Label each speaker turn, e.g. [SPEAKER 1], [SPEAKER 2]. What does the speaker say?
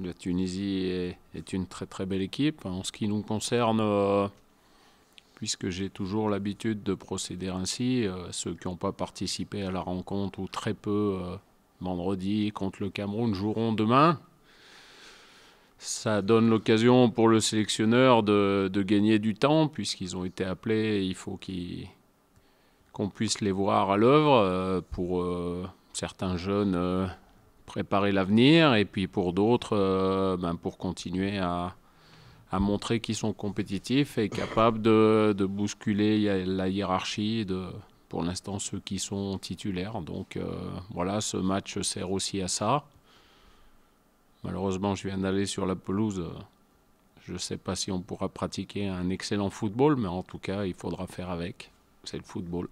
[SPEAKER 1] La Tunisie est, une très très belle équipe. En ce qui nous concerne, euh, puisque j'ai toujours l'habitude de procéder ainsi, euh, ceux qui n'ont pas participé à la rencontre ou très peu euh, vendredi contre le Cameroun joueront demain. Ça donne l'occasion pour le sélectionneur de, gagner du temps, puisqu'ils ont été appelés. il faut qu'on puisse les voir à l'œuvre pour certains jeunes préparer l'avenir et puis pour d'autres, euh, ben, pour continuer à, montrer qu'ils sont compétitifs et capables de, bousculer la hiérarchie de, pour l'instant, ceux qui sont titulaires. Donc euh, voilà, ce match sert aussi à ça. Malheureusement, je viens d'aller sur la pelouse. Je ne sais pas si on pourra pratiquer un excellent football, mais en tout cas, il faudra faire avec. C'est le football.